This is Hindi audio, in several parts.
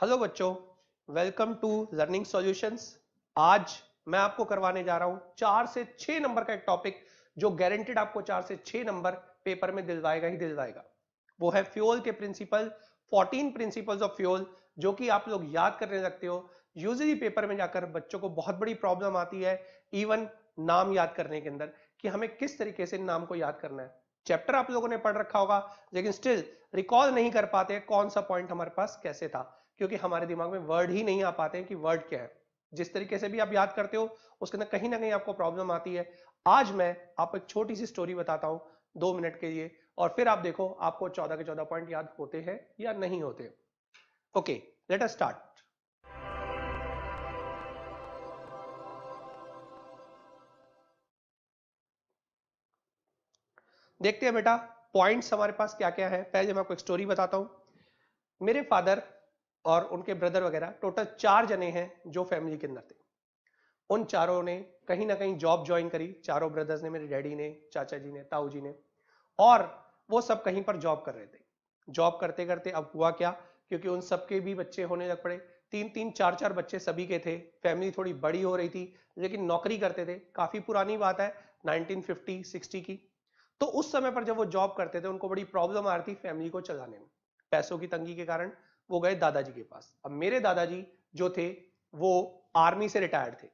हेलो बच्चों वेलकम टू लर्निंग सॉल्यूशंस आज मैं आपको करवाने जा रहा हूं चार से छह नंबर का एक टॉपिक जो गारंटेड आपको चार से छह नंबर पेपर में दिलवाएगा ही दिलवाएगा वो है फ्यूल के प्रिंसिपल 14 प्रिंसिपल्स ऑफ फ्यूल जो कि आप लोग याद करने लगते हो यूजली पेपर में जाकर बच्चों को बहुत बड़ी प्रॉब्लम आती है इवन नाम याद करने के अंदर कि हमें किस तरीके से नाम को याद करना है चैप्टर आप लोगों ने पढ़ रखा होगा लेकिन स्टिल रिकॉल नहीं कर पाते कौन सा पॉइंट हमारे पास कैसे था क्योंकि हमारे दिमाग में वर्ड ही नहीं आ पाते हैं कि वर्ड क्या है जिस तरीके से भी आप याद करते हो उसके अंदर कहीं ना कहीं आपको प्रॉब्लम आती है आज मैं आपको एक छोटी सी स्टोरी बताता हूं दो मिनट के लिए और फिर आप देखो आपको चौदह के चौदह पॉइंट याद होते हैं या नहीं होते ओके लेट अस स्टार्ट देखते हैं बेटा पॉइंट्स हमारे पास क्या क्या है पहले मैं आपको एक स्टोरी बताता हूं मेरे फादर और उनके ब्रदर वगैरह टोटल चार जने हैं जो फैमिली के अंदर थे उन चारों ने कहीं ना कहीं जॉब ज्वाइन करी चारों ब्रदर्स ने मेरे डैडी ने चाचा जी ने ताऊ जी ने और वो सब कहीं पर जॉब कर रहे थे जॉब करते करते अब हुआ क्या क्योंकि उन सबके भी बच्चे होने लग पड़े तीन तीन चार चार बच्चे सभी के थे फैमिली थोड़ी बड़ी हो रही थी लेकिन नौकरी करते थे काफी पुरानी बात है 1950 60 की तो उस समय पर जब वो जॉब करते थे उनको बड़ी प्रॉब्लम आ रही थी फैमिली को चलाने में पैसों की तंगी के कारण वो गए दादाजी के पास अब मेरे दादाजी जो थे वो आर्मी से रिटायर्ड थे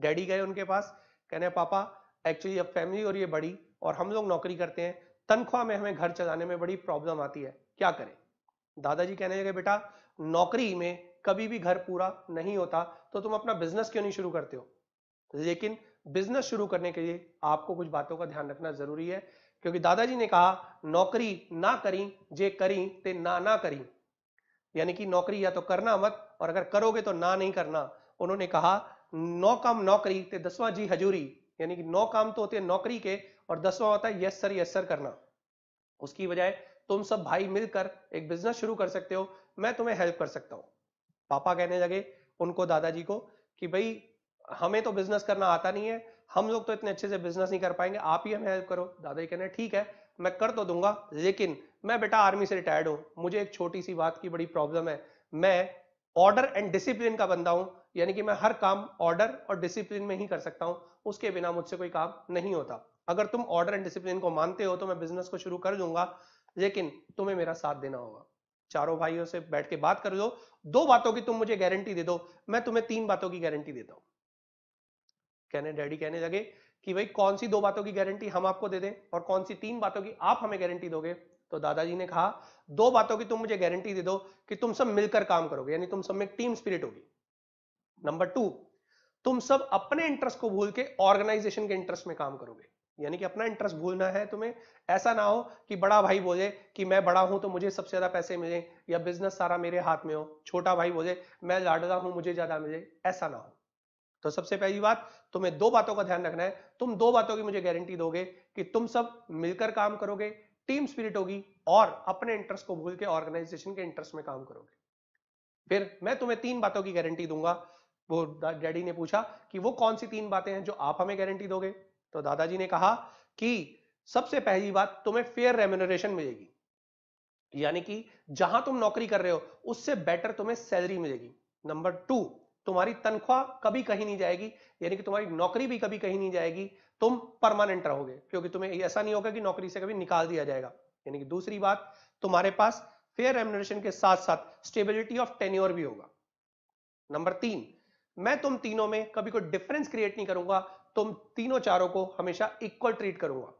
डैडी गए उनके पास कहने पापा एक्चुअली अब फैमिली और ये बड़ी और हम लोग नौकरी करते हैं तनख्वाह में हमें घर चलाने में बड़ी प्रॉब्लम आती है क्या करें दादाजी कहने लगे बेटा नौकरी में कभी भी घर पूरा नहीं होता तो तुम अपना बिजनेस क्यों नहीं शुरू करते हो लेकिन बिजनेस शुरू करने के लिए आपको कुछ बातों का ध्यान रखना जरूरी है क्योंकि दादाजी ने कहा नौकरी ना करी जे करी ते ना ना करी यानी कि नौकरी या तो करना मत और अगर करोगे तो ना नहीं करना उन्होंने कहा नौ काम नौकरी ते दसवां जी हजूरी यानी कि नौ काम तो होते नौकरी के और दसवां होता है यस सर यस सर करना उसकी बजाय तुम सब भाई मिलकर एक बिजनेस शुरू कर सकते हो मैं तुम्हें हेल्प कर सकता हूँ पापा कहने लगे उनको दादाजी को कि भाई हमें तो बिजनेस करना आता नहीं है हम लोग तो इतने अच्छे से बिजनेस नहीं कर पाएंगे आप ही हमें हेल्प करो दादाजी कहने ठीक है मैं कर तो दूंगा लेकिन मैं बेटा आर्मी से रिटायर्ड हूं मुझे एक छोटी सी बात की बड़ी प्रॉब्लम है मैं ऑर्डर एंड डिसिप्लिन का बंदा हूं यानी कि मैं हर काम ऑर्डर और डिसिप्लिन में ही कर सकता हूं उसके बिना मुझसे कोई काम नहीं होता अगर तुम ऑर्डर एंड डिसिप्लिन को मानते हो तो मैं बिजनेस को शुरू कर दूंगा लेकिन तुम्हें मेरा साथ देना होगा चारों भाइयों से बैठ के बात कर दो दो बातों की तुम मुझे गारंटी दे दो मैं तुम्हें तीन बातों की गारंटी देता हूं कहने डैडी कहने लगे कि भाई कौन सी दो बातों की गारंटी हम आपको दे दें और कौन सी तीन बातों की आप हमें गारंटी दोगे तो दादाजी ने कहा दो बातों की तुम मुझे गारंटी दे दो कि तुम सब मिलकर काम करोगे यानी तुम सब में टीम स्पिरिट होगी नंबर टू तुम सब अपने इंटरेस्ट को भूल के ऑर्गेनाइजेशन के इंटरेस्ट में काम करोगे यानी कि अपना इंटरेस्ट भूलना है तुम्हें ऐसा ना हो कि बड़ा भाई बोले कि मैं बड़ा हूं तो मुझे सबसे ज्यादा पैसे मिले या बिजनेस सारा मेरे हाथ में हो छोटा भाई बोले मैं लाडला हूं मुझे ज्यादा मिले ऐसा ना हो तो सबसे पहली बात तुम्हें दो बातों का ध्यान रखना है तुम दो बातों की मुझे गारंटी दोगे कि तुम सब मिलकर काम करोगे टीम स्पिरिट होगी और अपने इंटरेस्ट को भूल के ऑर्गेनाइजेशन के इंटरेस्ट में काम करोगे फिर मैं तुम्हें तीन बातों की गारंटी दूंगा वो डैडी ने पूछा कि वो कौन सी तीन बातें हैं जो आप हमें गारंटी दोगे तो दादाजी ने कहा कि सबसे पहली बात तुम्हें फेयर रेम्यूनरेशन मिलेगी यानी कि जहां तुम नौकरी कर रहे हो उससे बेटर तुम्हें सैलरी मिलेगी नंबर टू तुम्हारी तनख्वाह कभी कहीं नहीं जाएगी यानी कि तुम्हारी नौकरी भी कभी कहीं नहीं जाएगी तुम परमानेंट रहोगे क्योंकि तुम्हें ऐसा नहीं होगा कि नौकरी से कभी निकाल दिया जाएगा यानी कि दूसरी बात तुम्हारे पास फेयर रेमुनरेशन के साथ साथ स्टेबिलिटी ऑफ टेन्योर भी होगा नंबर तीन मैं तुम तीनों में कभी कोई डिफरेंस क्रिएट नहीं करूंगा तुम तीनों चारों को हमेशा इक्वल ट्रीट करूंगा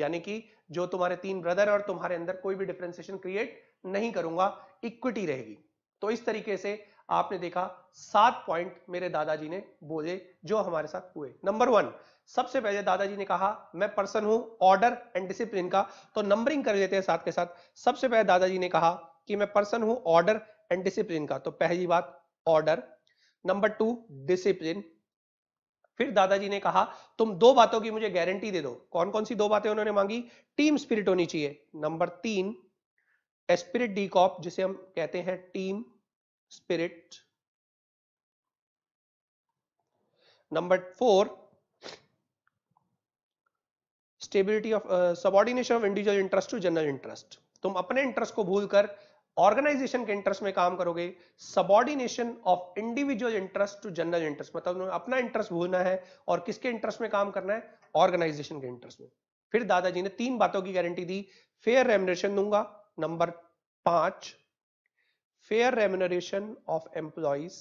यानी कि जो तुम्हारे तीन ब्रदर और तुम्हारे अंदर कोई भी डिफरेंसिएशन क्रिएट नहीं करूंगा इक्विटी रहेगी तो इस तरीके से आपने देखा सात पॉइंट मेरे दादाजी ने बोले जो हमारे साथ हुए नंबर वन सबसे पहले दादाजी ने कहा मैं पर्सन हूं ऑर्डर एंड डिसिप्लिन का तो नंबरिंग कर लेते हैं साथ के साथ सबसे पहले दादाजी ने कहा कि मैं पर्सन हूं ऑर्डर एंड डिसिप्लिन का तो पहली बात ऑर्डर नंबर टू डिसिप्लिन फिर दादाजी ने कहा तुम दो बातों की मुझे गारंटी दे दो कौन कौन सी दो बातें उन्होंने मांगी टीम स्पिरिट होनी चाहिए नंबर तीन स्पिरिट कॉप जिसे हम कहते हैं team spirit number four stability of subordination of individual interest to general interest तुम अपने इंटरेस्ट को भूलकर ऑर्गेनाइजेशन के इंटरेस्ट में काम करोगे subordination of individual interest to general interest मतलब अपना इंटरेस्ट भूलना है और किसके इंटरेस्ट में काम करना है ऑर्गेनाइजेशन के इंटरेस्ट में फिर दादाजी ने तीन बातों की गारंटी दी फेयर रेमुनरेशन दूंगा नंबर पांच fair remuneration of employees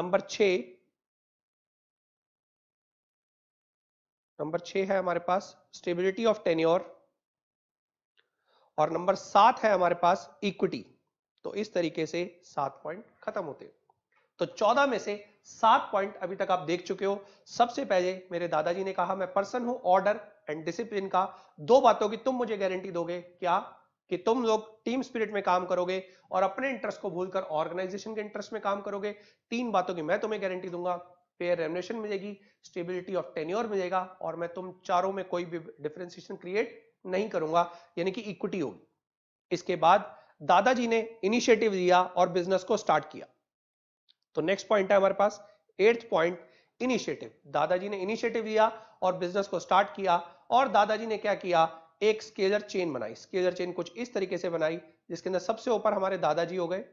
number छह नंबर छह है हमारे पास स्टेबिलिटी ऑफ टेन्योर और नंबर सात है हमारे पास इक्विटी तो इस तरीके से सात पॉइंट खत्म होते तो चौदह में से सात पॉइंट अभी तक आप देख चुके हो सबसे पहले मेरे दादाजी ने कहा मैं पर्सन हूं ऑर्डर एंड डिसिप्लिन का दो बातों की तुम मुझे गारंटी दोगे क्या कि तुम लोग टीम स्पिरिट में काम करोगे और अपने इंटरेस्ट को भूलकर ऑर्गेनाइजेशन के इंटरेस्ट में काम करोगे तीन बातों की मैं तुम्हें गारंटी दूंगा फेयर रेमुनेशन मिलेगी स्टेबिलिटी ऑफ टेन्योर मिलेगा और मैं तुम चारों में कोई भी डिफ्रेंसिएशन क्रिएट नहीं करूंगा यानी कि इक्विटी होगी इसके बाद दादाजी ने इनिशिएटिव लिया और बिजनेस को स्टार्ट किया तो नेक्स्ट पॉइंट है हमारे पास एट्थ पॉइंट इनिशिएटिव दादाजी ने इनिशिएटिव लिया और बिजनेस को स्टार्ट किया और दादाजी ने क्या किया एक स्केलर चेन बनाई स्केलर चेन कुछ इस तरीके से बनाई जिसके अंदर सबसे ऊपर हमारे दादाजी हो गए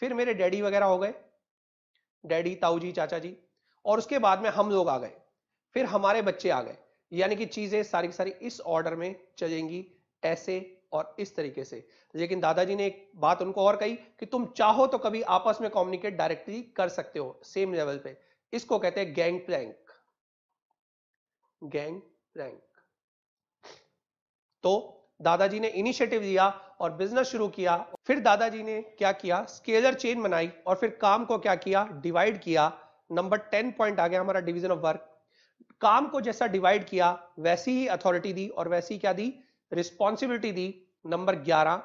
फिर मेरे डैडी वगैरह हो गए डैडी ताऊ जी चाचा जी और उसके बाद में हम लोग आ गए फिर हमारे बच्चे आ गए यानी कि चीजें सारी की सारी इस ऑर्डर में चलेंगी ऐसे और इस तरीके से लेकिन दादाजी ने एक बात उनको और कही कि तुम चाहो तो कभी आपस में कम्युनिकेट डायरेक्टली कर सकते हो सेम लेवल पे इसको कहते हैं गैंग प्लैंक गैंग प्लैंक तो दादाजी ने इनिशिएटिव लिया और बिजनेस शुरू किया फिर दादाजी ने क्या किया स्केलर चेन बनाई और फिर काम को क्या किया डिवाइड किया नंबर टेन पॉइंट आ गया हमारा डिवीजन ऑफ वर्क काम को जैसा डिवाइड किया वैसी ही अथॉरिटी दी और वैसी क्या दी रिस्पॉन्सिबिलिटी दी नंबर ग्यारह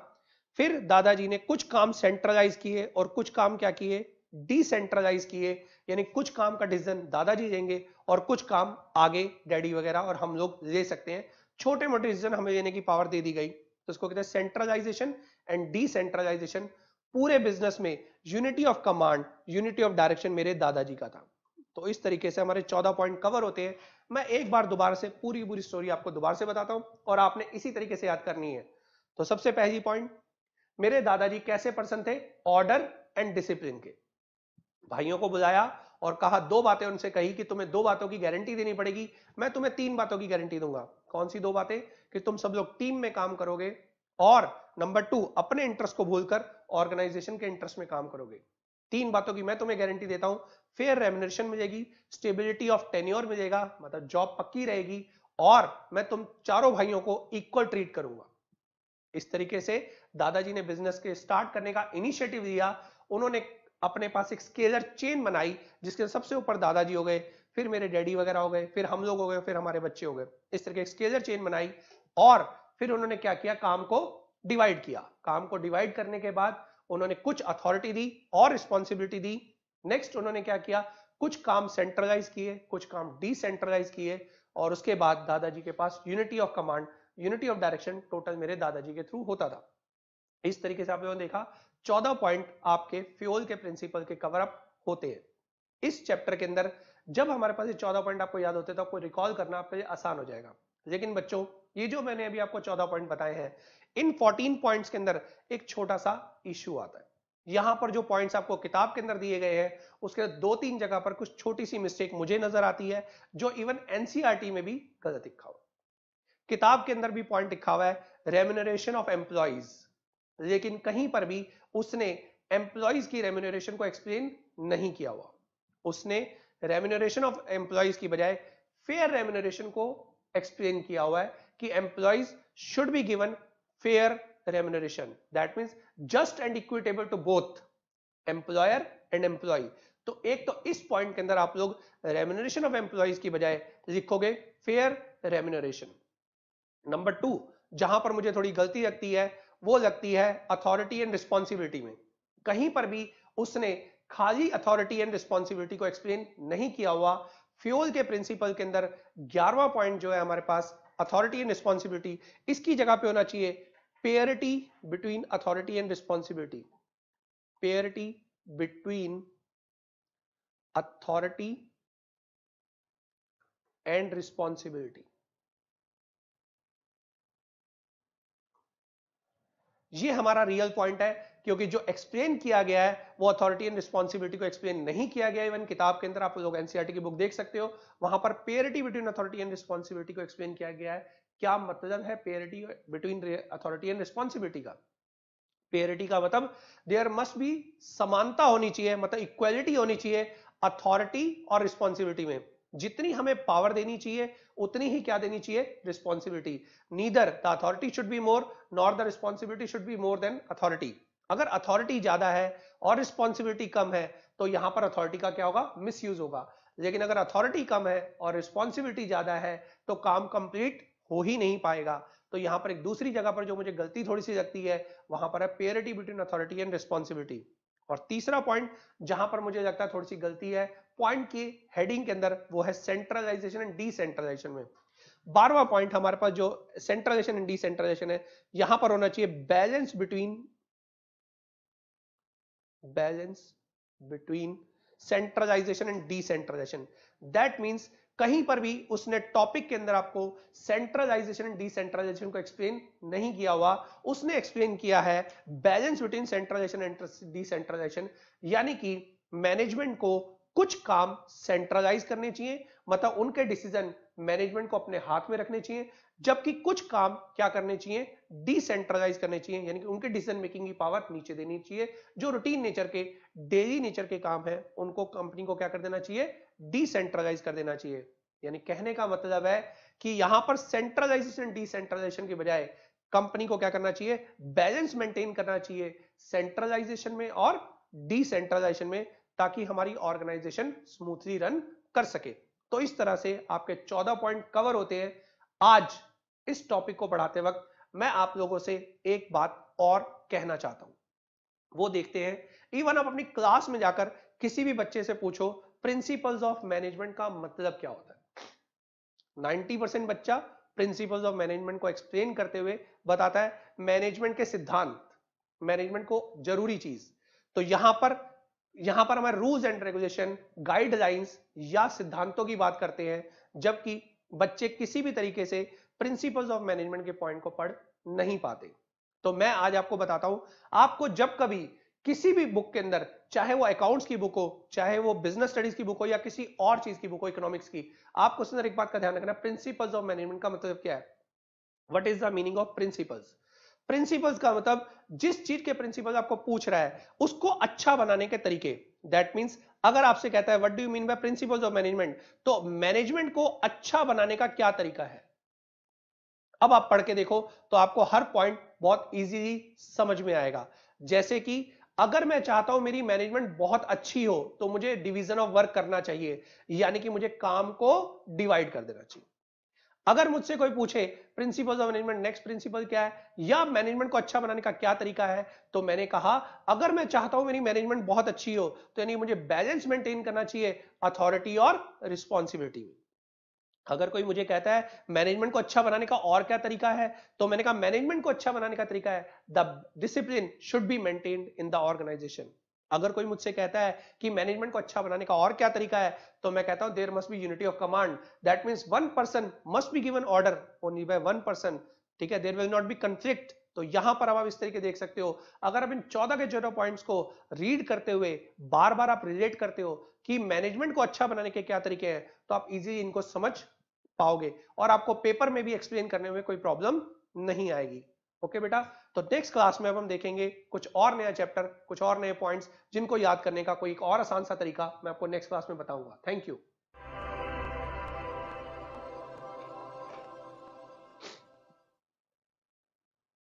फिर दादाजी ने कुछ काम सेंट्रलाइज किए और कुछ काम क्या किए डिसेंट्रलाइज किए यानी कुछ काम का डिसीजन दादाजी लेंगे और कुछ काम आगे डैडी वगैरह और हम लोग ले सकते हैं छोटे मोटे डिसीजन हमें लेने की पावर दे दी गई तो इसको कहते हैं सेंट्रलाइजेशन एंड डिसेंट्रलाइजेशन पूरे बिजनेस में unity of command unity of direction मेरे दादाजी का था तो इस तरीके से हमारे चौदह पॉइंट कवर होते हैं मैं एक बार दोबारा से पूरी पूरी स्टोरी आपको दोबारा से बताता हूं और आपने इसी तरीके से याद करनी है तो सबसे पहली पॉइंट मेरे दादाजी कैसे पर्सन थे ऑर्डर एंड डिसिप्लिन के भाइयों को बुलाया और कहा दो बातें उनसे कही कि तुम्हें दो बातों की गारंटी देनी पड़ेगी मैं तुम्हें तीन बातों की गारंटी दूंगा कौन सी दो बातें कि तुम सब लोग टीम में काम करोगे और नंबर टू अपने इंटरेस्ट को भूलकर ऑर्गेनाइजेशन के इंटरेस्ट में काम करोगे तीन बातों की मैं तुम्हें गारंटी देता हूं फेयर रेमुनेशन मिलेगी स्टेबिलिटी ऑफ टेन्योर मिलेगा मतलब जॉब पक्की रहेगी और मैं तुम चारों भाइयों को इक्वल ट्रीट करूंगा इस तरीके से दादाजी ने बिजनेस के स्टार्ट करने का इनिशिएटिव लिया उन्होंने अपने पास एक स्केलर चेन बनाई जिसके सबसे ऊपर दादाजी हो गए फिर मेरे डैडी वगैरह हो गए फिर हम लोग हो गए फिर हमारे बच्चे हो गए इस तरह एक स्केलर चेन बनाई और फिर उन्होंने क्या किया काम को डिवाइड किया काम को डिवाइड करने के बाद उन्होंने कुछ अथॉरिटी दी और रिस्पॉन्सिबिलिटी दी नेक्स्ट उन्होंने क्या किया कुछ काम सेंट्रलाइज किए कुछ काम डिसेंट्रलाइज किए और उसके बाद दादाजी के पास unity of command unity of direction total मेरे दादाजी के थ्रू होता था इस तरीके से आपने देखा चौदह पॉइंट आपके फ्यूल के प्रिंसिपल के कवरअप होते हैं इस चैप्टर के अंदर जब हमारे पास ये चौदह पॉइंट आपको याद होते हैं तो आपको रिकॉल करना आपके लिए आसान हो जाएगा लेकिन बच्चों ये जो मैंने अभी आपको चौदह पॉइंट बताए हैं इन फोर्टीन पॉइंट्स के अंदर एक छोटा सा इश्यू आता है यहां पर जो पॉइंट्स आपको किताब के अंदर दिए गए हैं उसके दो तीन जगह पर कुछ छोटी सी मिस्टेक मुझे नजर आती है जो इवन एनसीआरटी e में भी गलत लिखा हुआ किताब के अंदर भी पॉइंट लिखा हुआ है रेम्यूनरेशन ऑफ एम्प्लॉइज लेकिन कहीं पर भी उसने एम्प्लॉयज की रेम्यूनरेशन को एक्सप्लेन नहीं किया हुआ उसने रेम्यूनरेशन ऑफ एम्प्लॉयज की बजाय फेयर रेम्यूनरेशन को एक्सप्लेन किया हुआ है कि employees should be given fair remuneration that mean just and equitable to both employer and employee तो एक तो इस पॉइंट के अंदर आप लोग रेम्यूनरेशन ऑफ एम्प्लॉयज की बजाय लिखोगे फेयर रेम्यूनरेशन नंबर टू जहां पर मुझे थोड़ी गलती लगती है वो लगती है अथॉरिटी एंड रिस्पॉन्सिबिलिटी में कहीं पर भी उसने खाली अथॉरिटी एंड रिस्पॉन्सिबिलिटी को एक्सप्लेन नहीं किया हुआ फ्यूल के प्रिंसिपल के अंदर ग्यारहवा पॉइंट जो है हमारे पास अथॉरिटी एंड रिस्पॉन्सिबिलिटी इसकी जगह पे होना चाहिए parity between authority and responsibility parity between authority and responsibility ये हमारा रियल पॉइंट है क्योंकि जो एक्सप्लेन किया गया है वो अथॉरिटी एंड रिस्पॉन्सिबिलिटी को एक्सप्लेन नहीं किया गया इवन किताब के अंदर आप लोग एनसीआरटी e की बुक देख सकते हो वहां पर parity between authority and responsibility को एक्सप्लेन किया गया है क्या मतलब है parity between authority and responsibility का पेरिटी का मतलब देयर मस्ट भी समानता होनी चाहिए मतलब इक्वेलिटी होनी चाहिए अथॉरिटी और रिस्पॉन्सिबिलिटी में जितनी हमें पावर देनी चाहिए उतनी ही क्या देनी चाहिए responsibility neither the authority should be more nor the responsibility should be more than authority अगर अथॉरिटी ज्यादा है और रिस्पॉन्सिबिलिटी कम है तो यहां पर अथॉरिटी का क्या होगा मिस होगा लेकिन अगर अथॉरिटी कम है और रिस्पॉन्सिबिलिटी ज्यादा है तो काम कंप्लीट हो ही नहीं पाएगा तो यहां पर एक दूसरी जगह पर जो मुझे गलती थोड़ी सी लगती है वहां पर है parity between authority and responsibility और तीसरा पॉइंट जहां पर मुझे लगता है थोड़ी सी गलती है पॉइंट की हेडिंग के अंदर वो है सेंट्रलाइजेशन एंड डिसेंट्रलाइजेशन में बारवा पॉइंट हमारे पास जो सेंट्रलाइजेशन एंड डिसेंट्रलाइजेशन है यहां पर होना चाहिए balance between balance between centralisation and decentralisation that means कहीं पर भी उसने टॉपिक के अंदर आपको सेंट्रलाइजेशन एंड डिसेंट्रलाइजेशन को एक्सप्लेन नहीं किया हुआ उसने एक्सप्लेन किया है balance between centralisation and decentralisation यानी कि मैनेजमेंट को कुछ काम सेंट्रलाइज करने चाहिए मतलब उनके डिसीजन मैनेजमेंट को अपने हाथ में रखने चाहिए जबकि कुछ काम क्या करने चाहिए डिसेंट्रलाइज करने चाहिए यानी कि उनके डिसीजन मेकिंग की पावर नीचे देनी चाहिए जो रूटीन नेचर के डेली नेचर के काम है उनको कंपनी को क्या कर देना चाहिए डिसेंट्रलाइज कर देना चाहिए यानी कहने का मतलब है कि यहां पर सेंट्रलाइजेशन डिसेंट्रलाइजेशन के बजाय कंपनी को क्या करना चाहिए बैलेंस मेंटेन करना चाहिए सेंट्रलाइजेशन में और डिसेंट्रलाइजेशन में ताकि हमारी ऑर्गेनाइजेशन स्मूथली रन कर सके तो इस तरह से आपके 14 पॉइंट कवर होते हैं आज इस टॉपिक को पढ़ाते वक्त मैं आप लोगों से एक बात और कहना चाहता हूं वो देखते हैं इवन आप अपनी क्लास में जाकर किसी भी बच्चे से पूछो प्रिंसिपल्स ऑफ मैनेजमेंट का मतलब क्या होता है 90% बच्चा प्रिंसिपल्स ऑफ मैनेजमेंट को एक्सप्लेन करते हुए बताता है मैनेजमेंट के सिद्धांत मैनेजमेंट को जरूरी चीज तो यहां पर यहां पर हमें रूल्स एंड रेगुलेशन गाइडलाइंस या सिद्धांतों की बात करते हैं जबकि बच्चे किसी भी तरीके से प्रिंसिपल्स ऑफ मैनेजमेंट के पॉइंट को पढ़ नहीं पाते तो मैं आज आपको बताता हूं आपको जब कभी किसी भी बुक के अंदर चाहे वो अकाउंट्स की बुक हो चाहे वो बिजनेस स्टडीज की बुक हो या किसी और चीज की बुक हो इकोनॉमिक्स की आपको एक बात का ध्यान रखना प्रिंसिपल्स ऑफ मैनेजमेंट का मतलब क्या है what is the meaning of principles principles का मतलब जिस चीज के प्रिंसिपल आपको पूछ रहा है उसको अच्छा बनाने के तरीके दैट मीन्स अगर आपसे कहता है what do you mean by principles of management तो मैनेजमेंट को अच्छा बनाने का क्या तरीका है अब आप पढ़ के देखो तो आपको हर पॉइंट बहुत इजीली समझ में आएगा जैसे कि अगर मैं चाहता हूं मेरी मैनेजमेंट बहुत अच्छी हो तो मुझे डिवीजन ऑफ वर्क करना चाहिए यानी कि मुझे काम को डिवाइड कर देना चाहिए अगर मुझसे कोई पूछे principles of management next principle क्या है या मैनेजमेंट को अच्छा बनाने का क्या तरीका है तो मैंने कहा अगर मैं चाहता हूं मेरी मैनेजमेंट बहुत अच्छी हो तो यानी मुझे बैलेंस मेंटेन करना चाहिए अथॉरिटी और रिस्पॉन्सिबिलिटी में अगर कोई मुझे कहता है मैनेजमेंट को अच्छा बनाने का और क्या तरीका है तो मैंने कहा मैनेजमेंट को अच्छा बनाने का तरीका है the discipline should be maintained in the organisation अगर कोई मुझसे कहता है कि मैनेजमेंट को अच्छा बनाने का और क्या तरीका है तो मैं कहता हूं there must be unity of command that mean one person must be given order only by one person ठीक है there will not be conflict तो यहां पर आप इस तरीके देख सकते हो अगर आप इन चौदह के चौदह पॉइंट्स को रीड करते हुए बार बार आप रिलेट करते हो कि मैनेजमेंट को अच्छा बनाने के क्या तरीके हैं तो आप इजीली इनको समझ पाओगे और आपको पेपर में भी एक्सप्लेन करने में कोई प्रॉब्लम नहीं आएगी ओके बेटा तो नेक्स्ट क्लास में अब हम देखेंगे कुछ और नया चैप्टर कुछ और नए पॉइंट्स जिनको याद करने का कोई एक और आसान सा तरीका मैं आपको नेक्स्ट क्लास में बताऊंगा थैंक यू